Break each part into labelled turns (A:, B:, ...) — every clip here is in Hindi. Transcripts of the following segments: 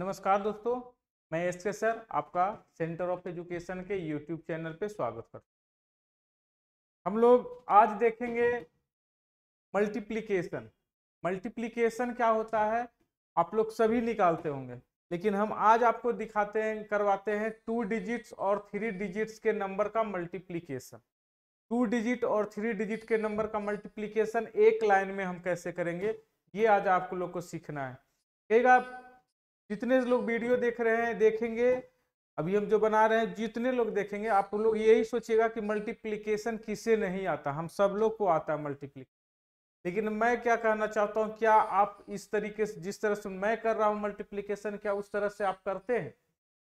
A: नमस्कार दोस्तों मैं एस के सर आपका सेंटर ऑफ एजुकेशन के यूट्यूब चैनल पे स्वागत करता हूँ हम लोग आज देखेंगे मल्टीप्लिकेशन मल्टीप्लिकेशन क्या होता है आप लोग सभी निकालते होंगे लेकिन हम आज आपको दिखाते हैं करवाते हैं टू डिजिट्स और थ्री डिजिट्स के नंबर का मल्टीप्लिकेशन टू डिजिट और थ्री डिजिट के नंबर का मल्टीप्लीकेशन एक लाइन में हम कैसे करेंगे ये आज आप लोग को सीखना है कई जितने लोग वीडियो देख रहे हैं देखेंगे अभी हम जो बना रहे हैं जितने लोग देखेंगे आप लोग यही सोचिएगा कि मल्टीप्लीकेशन किसे नहीं आता हम सब लोग को आता है मल्टीप्लीकेशन लेकिन मैं क्या कहना चाहता हूँ क्या आप इस तरीके से जिस तरह से मैं कर रहा हूँ मल्टीप्लीकेशन क्या उस तरह से आप करते हैं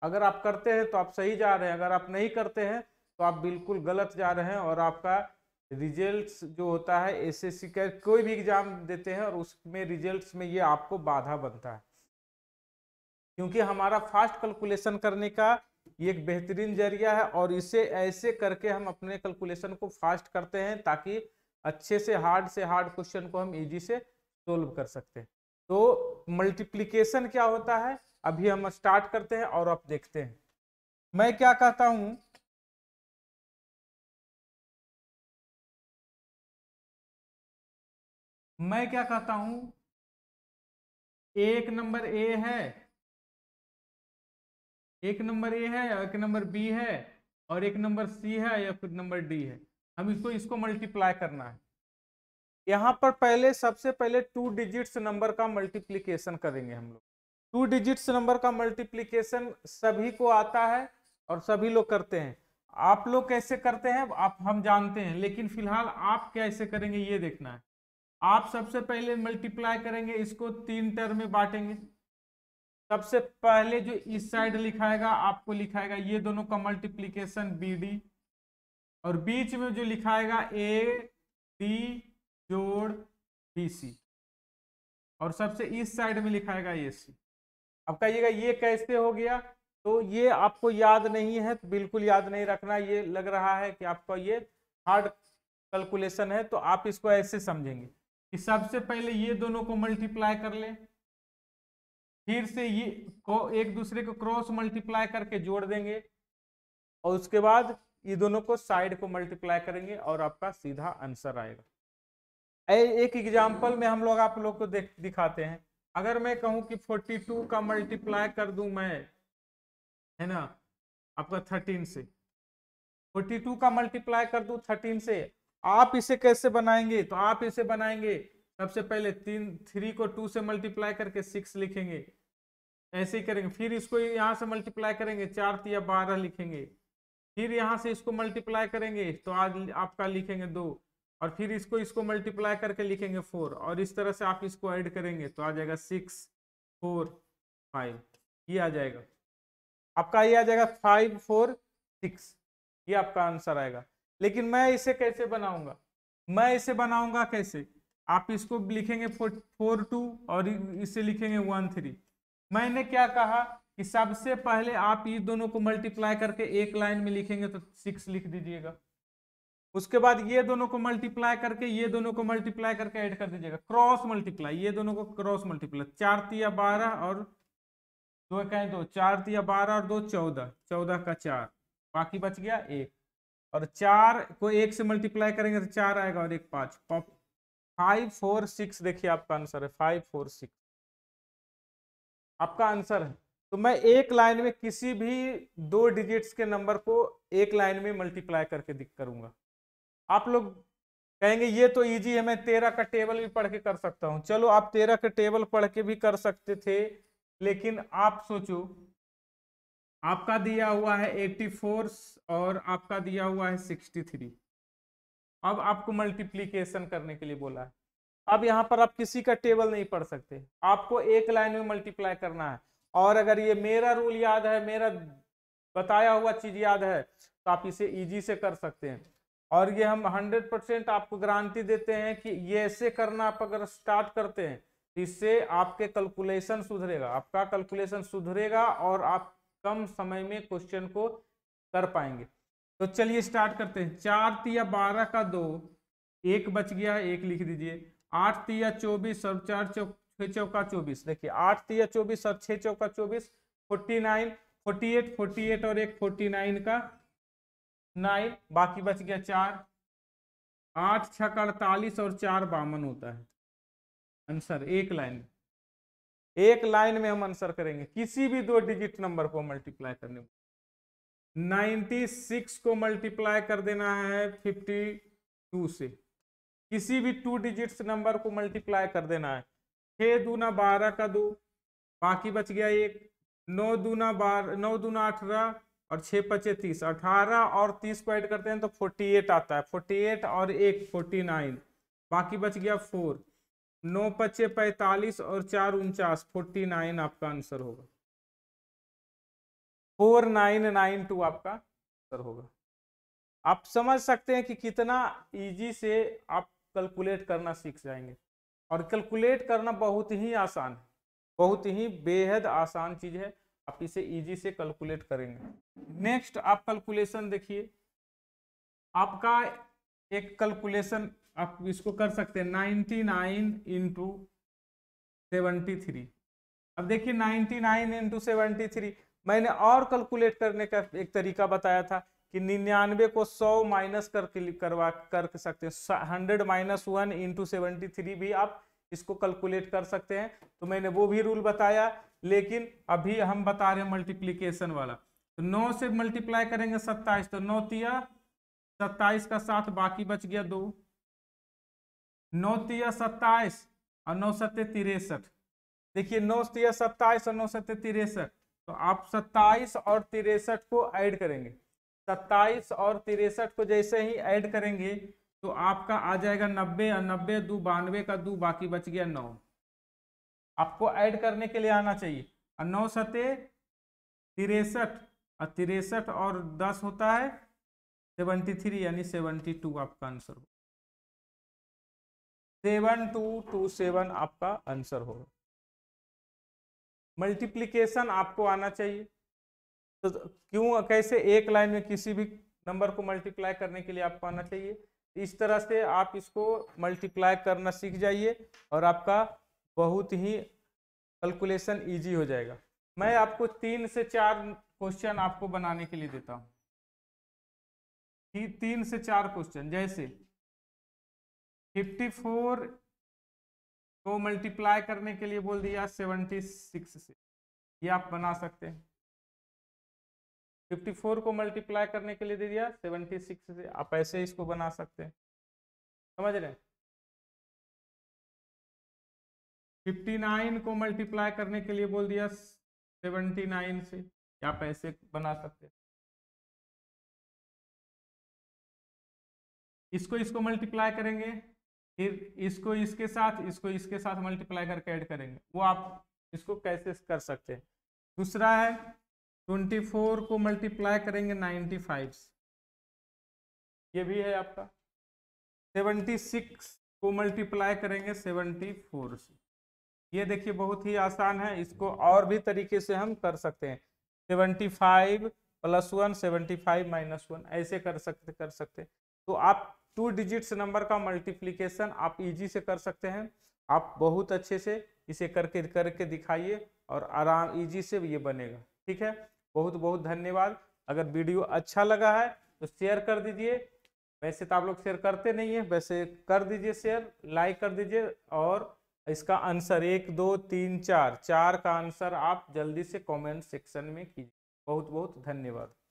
A: अगर आप करते हैं तो आप सही जा रहे हैं अगर आप नहीं करते हैं तो आप बिल्कुल गलत जा रहे हैं और आपका रिजल्ट जो होता है एस का कोई भी एग्जाम देते हैं और उसमें रिजल्ट में ये आपको बाधा बनता है क्योंकि हमारा फास्ट कैलकुलेशन करने का ये एक बेहतरीन जरिया है और इसे ऐसे करके हम अपने कैलकुलेशन को फास्ट करते हैं ताकि अच्छे से हार्ड से हार्ड क्वेश्चन को हम इजी से सोल्व कर सकते हैं तो मल्टीप्लीकेशन क्या होता है अभी हम स्टार्ट करते हैं और आप देखते हैं मैं क्या कहता हूं मैं क्या कहता हूं एक नंबर ए है एक नंबर ए है या एक नंबर बी है और एक नंबर सी है या फिर नंबर डी है हम इसको इसको मल्टीप्लाई करना है यहाँ पर पहले सबसे पहले टू डिजिट्स नंबर का मल्टीप्लीकेशन करेंगे हम लोग टू डिजिट्स नंबर का मल्टीप्लीकेशन सभी को आता है और सभी लोग करते हैं आप लोग कैसे करते हैं आप हम जानते हैं लेकिन फिलहाल आप कैसे करेंगे ये देखना है आप सबसे पहले मल्टीप्लाई करेंगे इसको तीन टर्म में बांटेंगे सबसे पहले जो इस साइड लिखाएगा आपको लिखाएगा ये दोनों का मल्टीप्लीकेशन बी डी और बीच में जो लिखाएगा ए डी जोड़ बी सी और सबसे इस साइड में लिखाएगा ए सी अब कहिएगा ये कैसे हो गया तो ये आपको याद नहीं है तो बिल्कुल याद नहीं रखना ये लग रहा है कि आपका ये हार्ड कैलकुलेशन है तो आप इसको ऐसे समझेंगे कि सबसे पहले ये दोनों को मल्टीप्लाई कर लें फिर से ये को एक दूसरे को क्रॉस मल्टीप्लाई करके जोड़ देंगे और उसके बाद ये दोनों को साइड को मल्टीप्लाई करेंगे और आपका सीधा आंसर आएगा एक एग्जाम्पल में हम लोग आप लोग को देख दिखाते हैं अगर मैं कहूं कि 42 का मल्टीप्लाई कर दूं मैं है ना आपका 13 से 42 का मल्टीप्लाई कर दूं 13 से आप इसे कैसे बनाएंगे तो आप इसे बनाएंगे सबसे पहले तीन थ्री को टू से मल्टीप्लाई करके सिक्स लिखेंगे ऐसे ही करेंगे फिर इसको यहाँ से मल्टीप्लाई करेंगे चार या बारह लिखेंगे फिर यहाँ से इसको मल्टीप्लाई करेंगे तो आज आपका लिखेंगे दो और फिर इसको इसको मल्टीप्लाई करके लिखेंगे फोर और इस तरह से आप इसको ऐड करेंगे तो आ जाएगा सिक्स फोर फाइव ये आ जाएगा आपका ये आ जाएगा फाइव फोर सिक्स ये आपका आंसर आएगा लेकिन मैं इसे कैसे बनाऊंगा मैं इसे बनाऊंगा कैसे आप इसको लिखेंगे फोर टू और इसे लिखेंगे वन थ्री मैंने क्या कहा कि सबसे पहले आप ये दोनों को मल्टीप्लाई करके एक लाइन में लिखेंगे तो सिक्स लिख दीजिएगा उसके बाद ये दोनों को मल्टीप्लाई करके ये दोनों को मल्टीप्लाई करके ऐड कर दीजिएगा क्रॉस मल्टीप्लाई ये दोनों को क्रॉस मल्टीप्लाई चार तिया बारह और दो कहें दो चार तिया बारह और दो चौदह चौदह का चार बाकी बच गया एक और चार को एक से मल्टीप्लाई करेंगे तो चार आएगा और एक पाँच फाइव फोर सिक्स देखिए आपका आंसर है फाइव फोर सिक्स आपका आंसर है तो मैं एक लाइन में किसी भी दो डिजिट्स के नंबर को एक लाइन में मल्टीप्लाई करके दिख करूंगा आप लोग कहेंगे ये तो इजी है मैं तेरह का टेबल भी पढ़ के कर सकता हूँ चलो आप तेरह का टेबल पढ़ के भी कर सकते थे लेकिन आप सोचो आपका दिया हुआ है एट्टी फोर और आपका दिया हुआ है सिक्सटी थ्री अब आपको मल्टीप्लीकेशन करने के लिए बोला है अब यहाँ पर आप किसी का टेबल नहीं पढ़ सकते आपको एक लाइन में मल्टीप्लाई करना है और अगर ये मेरा रूल याद है मेरा बताया हुआ चीज़ याद है तो आप इसे इजी से कर सकते हैं और ये हम 100 परसेंट आपको गारंटी देते हैं कि ये ऐसे करना आप अगर स्टार्ट करते हैं तो इससे आपके कैलकुलेशन सुधरेगा आपका कैलकुलेशन सुधरेगा और आप कम समय में क्वेश्चन को कर पाएंगे तो चलिए स्टार्ट करते हैं चार या बारह का दो एक बच गया एक लिख दीजिए आठ तिया चौबीस और चार चौ छः चौका चौबीस देखिए आठ तिया चौबीस और छह चौका चौबीस forty nine forty eight forty eight और एक फोर्टी नाइन का नाइन बाकी बच गया चार आठ छक अड़तालीस और चार बावन होता है आंसर एक लाइन एक लाइन में हम आंसर करेंगे किसी भी दो डिजिट नंबर को मल्टीप्लाई करने नाइन्टी सिक्स को मल्टीप्लाई कर देना है फिफ्टी टू से किसी भी टू डिजिट्स नंबर को मल्टीप्लाई कर देना है छह दूना बारह का दो बाकी बच गया एक नौ दूना बारह नौ दूना अठारह और छह पचे तीस अठारह और तीस को ऐड करते हैं तो फोर्टी एट आता है फोर्टी एट और एक फोर्टी नाइन बाकी बच गया फोर नौ पचे पैंतालीस और चार उनचास फोर्टी नाइन आपका आंसर होगा फोर नाइन नाइन टू आपका आंसर होगा आप समझ सकते हैं कि कितना इजी से आप कैलकुलेट करना सीख जाएंगे और कैलकुलेट करना बहुत ही आसान है बहुत ही बेहद आसान चीज़ है आप इसे इजी से कैलकुलेट करेंगे नेक्स्ट आप कैलकुलेशन देखिए आपका एक कैलकुलेशन आप इसको कर सकते हैं ninety nine into seventy three अब देखिए ninety nine into seventy three मैंने और कैलकुलेट करने का एक तरीका बताया था कि निन्यानवे को सौ माइनस कर करवा कर सकते हैं hundred minus one into seventy three भी आप इसको कैलकुलेट कर सकते हैं तो मैंने वो भी रूल बताया लेकिन अभी हम बता रहे हैं मल्टीप्लीकेशन वाला तो नौ से मल्टीप्लाई करेंगे सत्ताईस तो नौ तिया सत्ताईस का साथ बाकी बच गया दो नौ तिया सत्ताईस और नौ सत्य तिरसठ देखिए नौ तिया सत्ताईस और नौ सत्य तिरसठ तो आप सत्ताईस और तिरसठ को ऐड करेंगे सत्ताईस और तिरसठ को जैसे ही ऐड करेंगे तो आपका आ जाएगा नब्बे और नब्बे दो बानवे का दो बाकी बच गया नौ आपको ऐड करने के लिए आना चाहिए और नौ सते तिरसठ और तिरसठ और दस होता है सेवेंटी थ्री यानी सेवेंटी टू आपका आंसर हो सेवन टू टू सेवन आपका आंसर होगा मल्टीप्लीकेशन आपको आना चाहिए तो क्यों कैसे एक लाइन में किसी भी नंबर को मल्टीप्लाई करने के लिए आपको आना चाहिए इस तरह से आप इसको मल्टीप्लाई करना सीख जाइए और आपका बहुत ही कैलकुलेशन इजी हो जाएगा मैं हम्म। आपको तीन से चार क्वेश्चन आपको बनाने के लिए देता हूँ तीन से चार क्वेश्चन जैसे 54 को मल्टीप्लाई करने के लिए बोल दिया 76 से ये आप बना सकते हैं 54 को मल्टीप्लाई करने के लिए दे दिया 76 से आप ऐसे इसको बना सकते हैं समझ रहे हैं 59 को मल्टीप्लाई करने के लिए बोल दिया 79 से आप ऐसे बना सकते हैं इसको इसको मल्टीप्लाई करेंगे फिर इसको इसके साथ इसको इसके साथ मल्टीप्लाई करके ऐड करेंगे वो आप इसको कैसे कर सकते हैं दूसरा है ट्वेंटी फोर को मल्टीप्लाई करेंगे नाइन्टी फाइव ये भी है आपका सेवेंटी सिक्स को मल्टीप्लाई करेंगे सेवेंटी फोर से ये देखिए बहुत ही आसान है इसको और भी तरीके से हम कर सकते हैं seventy five plus one seventy five minus one ऐसे कर सकते कर सकते तो आप टू डिजिट्स नंबर का मल्टीप्लीकेशन आप इजी से कर सकते हैं आप बहुत अच्छे से इसे करके करके दिखाइए और आराम इजी से ये बनेगा ठीक है बहुत बहुत धन्यवाद अगर वीडियो अच्छा लगा है तो शेयर कर दीजिए वैसे तो आप लोग शेयर करते नहीं है वैसे कर दीजिए शेयर लाइक कर दीजिए और इसका आंसर एक दो तीन चार चार का आंसर आप जल्दी से कमेंट सेक्शन में कीजिए बहुत बहुत धन्यवाद